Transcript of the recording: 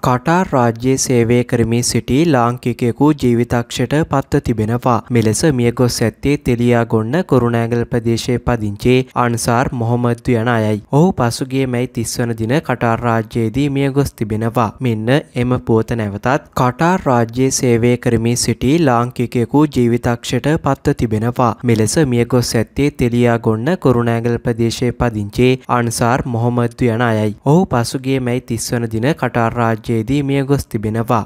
Qatar රාජ්‍යයේ සේවය කරමින් සිටි ලාංකිකයෙකු ජීවිතක්ෂයට පත්ව තිබෙනවා. මෙලෙස මියගොස් ඇත්තේ තෙලියාගොන්න කුරුණෑගල ප්‍රදේශයේ පදිංචි අන්සාර් මොහොමද් යන අයයි. ඔහු පසුගිය මැයි 30 වන දින කටාර් රාජ්‍යයේදී මියගොස් තිබෙනවා. මෙන්න එම පුවත නැවතත් කටාර් රාජ්‍යයේ සේවය කරමින් සිටි ලාංකිකයෙකු ජීවිතක්ෂයට පත්ව තිබෙනවා. මෙලෙස මියගොස් ඇත්තේ තෙලියාගොන්න කුරුණෑගල ප්‍රදේශයේ පදිංචි අන්සාර් මොහොමද් යන අයයි. ඔහු පසුගිය මැයි 30 වන දින කටාර් රාජ්‍ය නාට්‍යයේදී මියගොස් තිබෙනවා